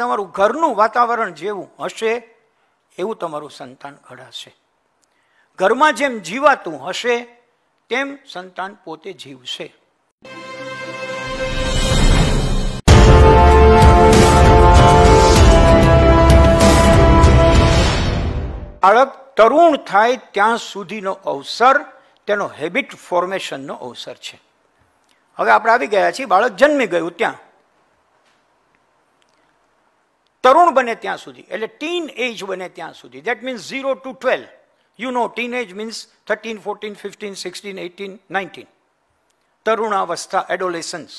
તમારું ઘરનું વાતાવરણ જેવું હશે એવું તમારું સંતાન ઘડાશે ઘરમાં જેમ જીવાતું હશે તેમ સંતાન પોતે જીવશે બાળક તરુણ થાય ત્યાં સુધીનો અવસર તેનો હેબિટ ફોર્મેશનનો અવસર છે હવે આપણે આવી ગયા છીએ બાળક જન્મી ગયું ત્યાં તરુણ બને ત્યાં સુધી એટલે ટીન એજ બને ત્યાં સુધી that means zero to twelve you know teenage means thirteen fourteen fifteen sixteen eighteen nineteen તરુણાવસ્થા એડોલેસન્સ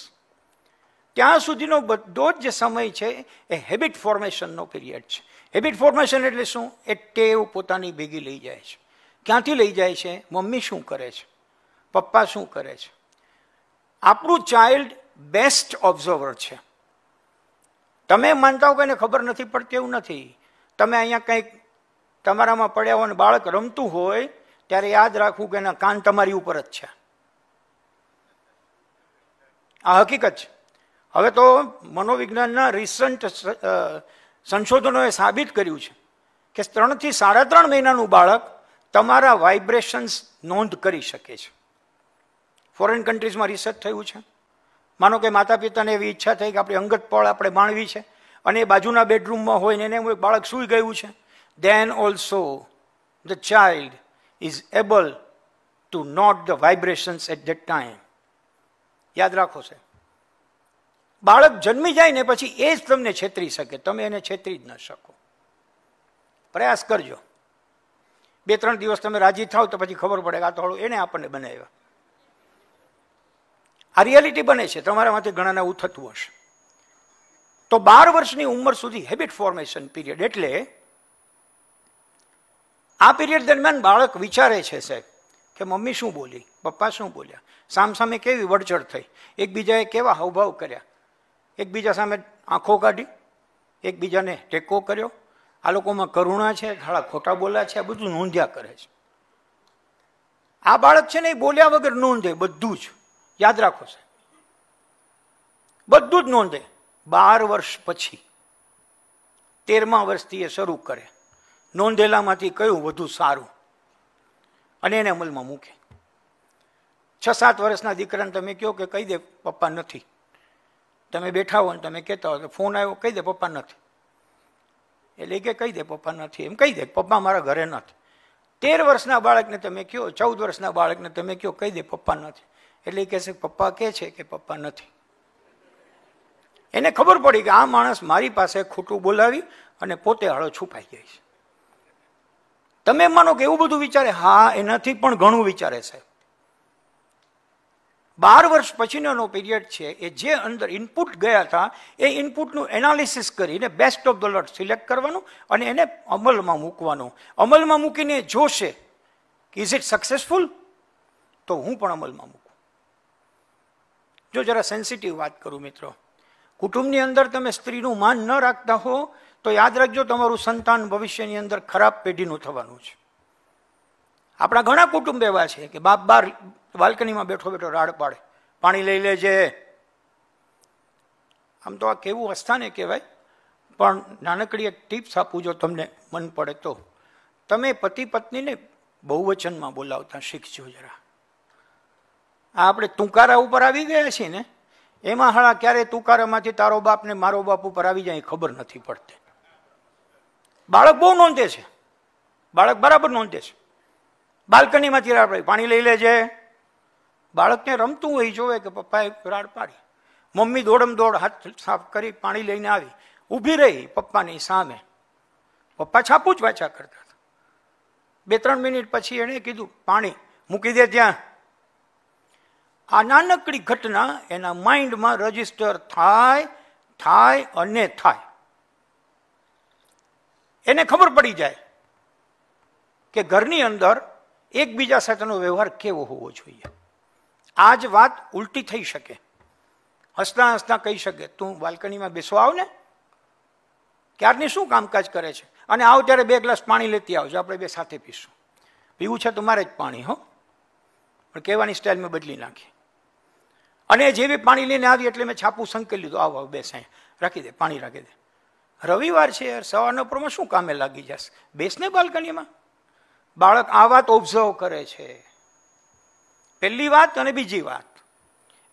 ત્યાં સુધીનો બધો જ જે સમય છે એ હેબિટ ફોર્મેશનનો પીરિયડ છે હેબિટ ફોર્મેશન એટલે શું એ ટેવ પોતાની ભેગી લઈ જાય છે ક્યાંથી લઈ જાય છે મમ્મી શું કરે છે પપ્પા શું કરે છે આપણું ચાઇલ્ડ બેસ્ટ ઓબ્ઝર્વર છે તમે માનતા હો કે એને ખબર નથી પડતી એવું નથી તમે અહીંયા કંઈક તમારામાં પડ્યા હોય અને બાળક રમતું હોય ત્યારે યાદ રાખવું કે એના કાન તમારી ઉપર જ છે આ હકીકત છે હવે તો મનોવિજ્ઞાનના રિસન્ટ સંશોધનોએ સાબિત કર્યું છે કે ત્રણથી સાડા ત્રણ મહિનાનું બાળક તમારા વાઇબ્રેશન્સ નોંધ કરી શકે છે ફોરેન કન્ટ્રીઝમાં રિસર્ચ થયું છે માનો કે માતા પિતાને એવી ઈચ્છા થઈ કે આપણી અંગતપળ આપણે માણવી છે અને એ બાજુના બેડરૂમમાં હોય ને એને એક બાળક સૂઈ ગયું છે then also the child is able to note the vibrations at that time યાદ રાખો છે બાળક જન્મી જાય ને પછી એ જ તમને છેતરી શકે તમે એને છેતરી જ ન શકો પ્રયાસ કરજો બે ત્રણ દિવસ તમે રાજી થાવ તો પછી ખબર પડે કે આ તો એને આપણને બનાવ્યા આ રિયાલિટી બને છે તમારામાંથી ઘણાને એવું થતું હશે તો બાર વર્ષની ઉંમર સુધી હેબિટ ફોર્મેશન પીરિયડ એટલે આ પીરિયડ દરમિયાન બાળક વિચારે છે સાહેબ કે મમ્મી શું બોલી પપ્પા શું બોલ્યા સામસામે કેવી વડચડ થઈ એકબીજાએ કેવા હાવભાવ કર્યા એકબીજા સામે આંખો કાઢી એકબીજાને ટેકો કર્યો આ લોકોમાં કરુણા છે ખાડા ખોટા બોલ્યા છે આ બધું નોંધ્યા કરે છે આ બાળક છે ને એ બોલ્યા વગર નોંધે બધું જ યાદ રાખો છે બધું જ નોંધે બાર વર્ષ પછી તેરમા વર્ષથી એ શરૂ કરે નોંધેલામાંથી કયું વધુ સારું અને એને અમલમાં મૂકે છ સાત વર્ષના દીકરાને તમે કહો કે કહી દે પપ્પા નથી તમે બેઠા હો ને તમે કહેતા હો કે ફોન આવ્યો કહી દે પપ્પા નથી એટલે કે કહી દે પપ્પા નથી એમ કહી દે પપ્પા મારા ઘરે નથી તેર વર્ષના બાળકને તમે કહો ચૌદ વર્ષના બાળકને તમે કહો કહી દે પપ્પા નથી એટલે કહે છે પપ્પા કે છે કે પપ્પા નથી એને ખબર પડી કે આ માણસ મારી પાસે ખોટું બોલાવી અને પોતે હળો છુપાઈ જાય છે તમે માનો કે એવું બધું વિચારે હા એનાથી પણ ઘણું વિચારે છે બાર વર્ષ પછીનો પીરિયડ છે એ જે અંદર ઇનપુટ ગયા હતા એ ઇનપુટનું એનાલિસિસ કરીને best of the lot select કરવાનું અને એને અમલમાં મૂકવાનું અમલમાં મૂકીને જોશે કે ઇઝ ઇટ સક્સેસફુલ તો હું પણ અમલમાં મૂકું જો જરા સેન્સિટિવ વાત કરું મિત્રો કુટુંબની અંદર તમે સ્ત્રીનું માન ન રાખતા હો તો યાદ રાખજો તમારું સંતાન ભવિષ્યની અંદર ખરાબ પેઢીનું થવાનું છે આપણા ઘણા કુટુંબ એવા છે કે બાપ બાર બાલ્કનીમાં બેઠો બેઠો રાડ પાડે પાણી લઈ લેજે આમ તો આ કેવું અસ્થાને કહેવાય પણ નાનકડી એક ટીપ્સ આપું જો તમને મન પડે તો તમે પતિ પત્નીને બહુવચનમાં બોલાવતા શીખજો જરા આ આપણે તુંકારા ઉપર આવી ગયા છીએ ને એમાં હાળા ક્યારે તુકારામાંથી તારો બાપ ને મારો બાપ ઉપર આવી જાય ખબર નથી પડતી બાળક બહુ નોંધે છે બાળક બરાબર નોંધે છે બાલ્કનીમાંથી રાડ પાડી પાણી લઈ લેજે બાળકને રમતું હોય જોવે કે પપ્પાએ રાડ પાડી મમ્મી દોડમ દોડ હાથ સાફ કરી પાણી લઈને આવી ઊભી રહી પપ્પાની સામે પપ્પા છાપું જ વાંચા કરતા હતા બે ત્રણ મિનિટ પછી એણે કીધું પાણી મૂકી દે ત્યાં આ નાનકડી ઘટના એના માઇન્ડમાં રજીસ્ટર થાય થાય અને થાય એને ખબર પડી જાય કે ઘરની અંદર એકબીજા સાથેનો વ્યવહાર કેવો હોવો જોઈએ આ જ વાત ઉલટી થઈ શકે હસતા હસતા કહી શકે તું બાલ્કનીમાં બેસવા આવને ને ક્યારની શું કામકાજ કરે છે અને આવ ત્યારે બે ગ્લાસ પાણી લેતી આવજો આપણે બે સાથે પીશું પીવું છે તો મારે જ પાણી હો પણ કહેવાની સ્ટાઇલ મેં બદલી નાખી અને જેવી પાણી લઈને આવી એટલે મેં છાપું સંકેલી લીધું આવો આવો બેસ રાખી દે પાણી રાખી દે રવિવાર છે યાર સવારનો પરમાં શું કામે લાગી જશે બેસને બાલ્કનીમાં બાળક આ વાત ઓબ્ઝર્વ કરે છે પહેલી વાત અને બીજી વાત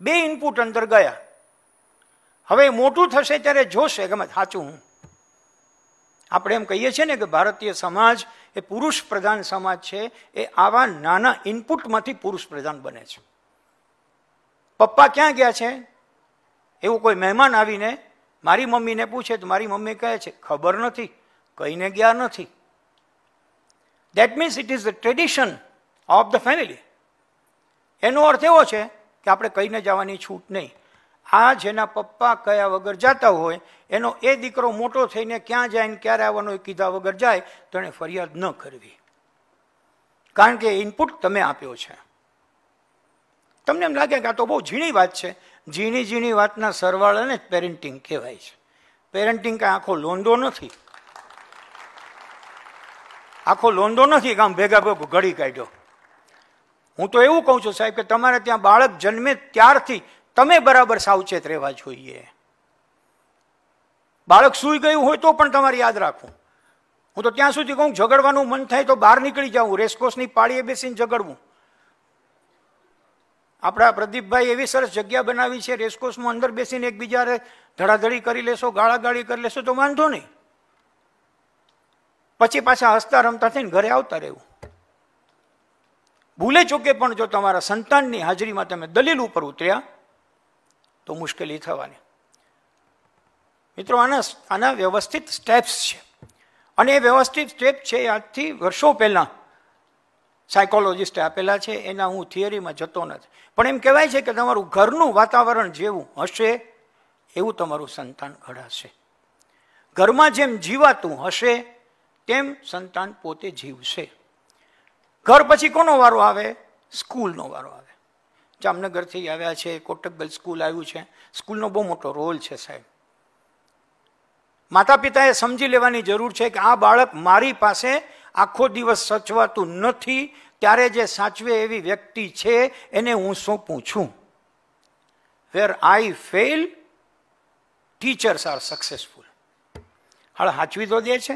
બે ઇનપુટ અંદર ગયા હવે મોટું થશે ત્યારે જોશે ગમે સાચું હું આપણે એમ કહીએ છીએ ને કે ભારતીય સમાજ એ પુરુષ પ્રધાન સમાજ છે એ આવા નાના ઇનપુટમાંથી પુરુષ પ્રધાન બને છે પપ્પા ક્યાં ગયા છે એવું કોઈ મહેમાન આવીને મારી મમ્મીને પૂછે તો મારી મમ્મી કહે છે ખબર નથી કહીને ગયા નથી that means it is the tradition of the family એનો અર્થ એવો છે કે આપણે કહીને જવાની છૂટ નહીં આ જેના પપ્પા કયા વગર જતા હોય એનો એ દીકરો મોટો થઈને ક્યાં જાય ને ક્યારે આવવાનો એ કીધા વગર જાય તો એણે ફરિયાદ ન કરવી કારણ કે ઇનપુટ તમે આપ્યો છે તમને એમ લાગે કે આ તો બહુ ઝીણી વાત છે ઝીણી ઝીણી વાતના સરવાળાને જ પેરેન્ટિંગ કહેવાય છે પેરેન્ટિંગ કાંઈ આખો લોંદો નથી આખો લોંદો નથી કામ ભેગા ભેગું ઘડી કાઢ્યો હું તો એવું કહું છું સાહેબ કે તમારે ત્યાં બાળક જન્મે ત્યારથી તમે બરાબર સાવચેત રહેવા જોઈએ બાળક સૂઈ ગયું હોય તો પણ તમારે યાદ રાખવું હું તો ત્યાં સુધી કહું ઝઘડવાનું મન થાય તો બહાર નીકળી જાઉં રેસકોસની પાળીએ બેસીને ઝઘડવું આપણા પ્રદીપભાઈ એવી સરસ જગ્યા બનાવી છે રેસકોર્સમાં અંદર બેસીને એકબીજા ધડાધડી કરી લેશો ગાળાગાળી કરી લેશો તો વાંધો નહીં પછી પાછા હસતા રમતા થઈને ઘરે આવતા રહેવું ભૂલે ચૂકે પણ જો તમારા સંતાનની હાજરીમાં તમે દલીલ ઉપર ઉતર્યા તો મુશ્કેલી થવાની મિત્રો આના આના વ્યવસ્થિત સ્ટેપ્સ છે અને એ વ્યવસ્થિત સ્ટેપ છે આજથી વર્ષો પહેલાં સાયકોલોજિસ્ટે આપેલા છે એના હું થિયરીમાં જતો નથી પણ એમ કહેવાય છે કે તમારું ઘરનું વાતાવરણ જેવું હશે એવું તમારું સંતાન ઘડાશે ઘરમાં જેમ જીવાતું હશે તેમ સંતાન પોતે જીવશે ઘર પછી કોનો વારો આવે સ્કૂલનો વારો આવે જામનગરથી આવ્યા છે કોટક ગર્લ્સ સ્કૂલ આવ્યું છે સ્કૂલનો બહુ મોટો રોલ છે સાહેબ માતા પિતાએ સમજી લેવાની જરૂર છે કે આ બાળક મારી પાસે આખો દિવસ સચવાતું નથી ત્યારે જે સાચવે એવી વ્યક્તિ છે એને હું સોંપું છું where I fail teachers are successful હાલ સાચવી તો દે છે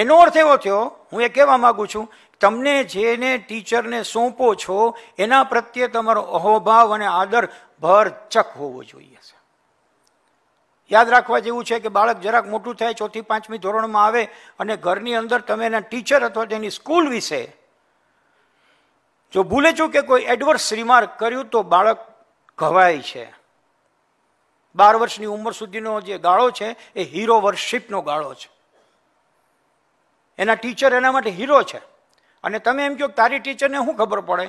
એનો અર્થ એવો થયો હું એ કહેવા માગું છું તમને જેને ટીચરને સોંપો છો એના પ્રત્યે તમારો અહોભાવ અને આદર ભરચક હોવો જોઈએ યાદ રાખવા જેવું છે કે બાળક જરાક મોટું થાય ચોથી પાંચમી ધોરણમાં આવે અને ઘરની અંદર તમે એના ટીચર અથવા તેની સ્કૂલ વિશે જો ભૂલે છું કે કોઈ એડવર્સ રિમાર્ક કર્યું તો બાળક ઘવાય છે બાર વર્ષની ઉંમર સુધીનો જે ગાળો છે એ હીરો વર્શિપનો ગાળો છે એના ટીચર એના માટે હીરો છે અને તમે એમ કહો તારી ટીચરને શું ખબર પડે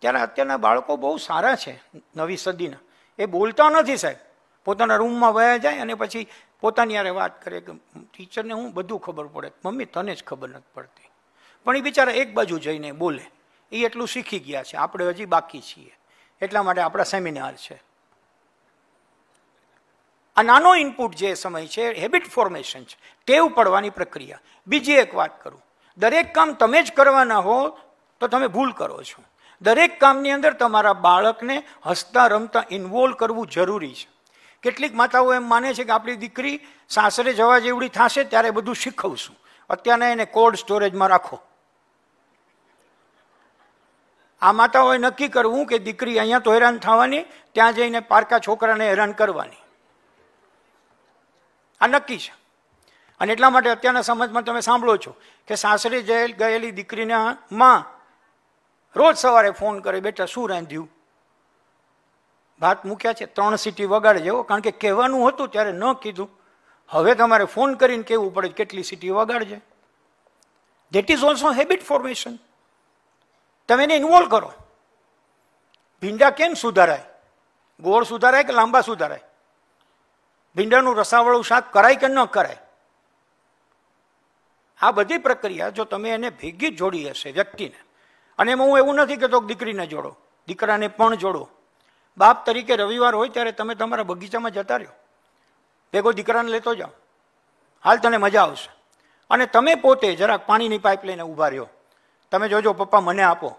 ત્યારે અત્યારના બાળકો બહુ સારા છે નવી સદીના એ બોલતા નથી સાહેબ પોતાના રૂમમાં વયા જાય અને પછી પોતાની યારે વાત કરે કે ટીચરને હું બધું ખબર પડે મમ્મી તને જ ખબર નથી પડતી પણ એ બિચારા એક બાજુ જઈને બોલે એ એટલું શીખી ગયા છે આપણે હજી બાકી છીએ એટલા માટે આપણા સેમિનાર છે આ નાનો ઇનપુટ જે સમય છે હેબિટ ફોર્મેશન છે ટેવ પડવાની પ્રક્રિયા બીજી એક વાત કરું દરેક કામ તમે જ કરવાના હો તો તમે ભૂલ કરો છો દરેક કામની અંદર તમારા બાળકને હસતા રમતા ઇન્વોલ્વ કરવું જરૂરી છે કેટલીક માતાઓ એમ માને છે કે આપણી દીકરી સાસરે જવા જેવડી થશે ત્યારે બધું શીખવશું અત્યારે એને કોલ્ડ સ્ટોરેજમાં રાખો આ માતાઓએ નક્કી કરવું કે દીકરી અહીંયા તો હેરાન થવાની ત્યાં જઈને પારકા છોકરાને હેરાન કરવાની આ નક્કી છે અને એટલા માટે અત્યારના સમજમાં તમે સાંભળો છો કે સાસરે જયેલ ગયેલી દીકરીના માં રોજ સવારે ફોન કરે બેટા શું રાંધ્યું હાથ મૂક્યા છે ત્રણ સીટી વગાડજે જેવો કારણ કે કહેવાનું હતું ત્યારે ન કીધું હવે તમારે ફોન કરીને કહેવું પડે કેટલી સીટી વગાડજે that is also habit formation તમે એને ઇન્વોલ્વ કરો ભીંડા કેમ સુધારાય ગોળ સુધારાય કે લાંબા સુધારાય ભીંડાનું રસાવાળું શાક કરાય કે ન કરાય આ બધી પ્રક્રિયા જો તમે એને ભેગી જોડી હશે વ્યક્તિને અને એમાં હું એવું નથી કહેતો દીકરીને જોડો દીકરાને પણ જોડો બાપ તરીકે રવિવાર હોય ત્યારે તમે તમારા બગીચામાં જતા રહ્યો ભેગો દીકરાને લેતો જાઓ હાલ તને મજા આવશે અને તમે પોતે જરાક પાણીની પાઇપ લઈને ઊભા રહ્યો તમે જોજો પપ્પા મને આપો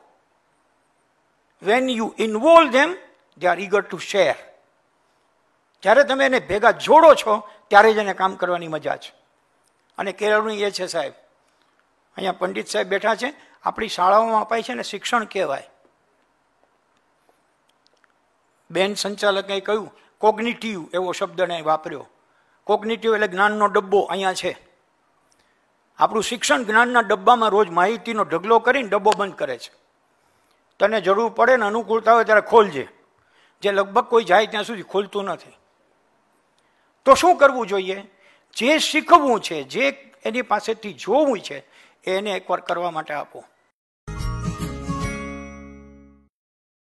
when you involve them they are eager to share જ્યારે તમે એને ભેગા જોડો છો ત્યારે જ એને કામ કરવાની મજા છે અને કેળવણી એ છે સાહેબ અહીંયા પંડિત સાહેબ બેઠા છે આપણી શાળાઓમાં અપાય છે ને શિક્ષણ કહેવાય બેન સંચાલકે કહ્યું કોગ્નિટિવ એવો શબ્દ શબ્દને વાપર્યો કોગ્નિટિવ એટલે જ્ઞાનનો ડબ્બો અહીંયા છે આપણું શિક્ષણ જ્ઞાનના ડબ્બામાં રોજ માહિતીનો ઢગલો કરીને ડબ્બો બંધ કરે છે તને જરૂર પડે ને અનુકૂળતા હોય ત્યારે ખોલજે જે લગભગ કોઈ જાય ત્યાં સુધી ખોલતું નથી તો શું કરવું જોઈએ જે શીખવું છે જે એની પાસેથી જોવું છે એને એકવાર કરવા માટે આપો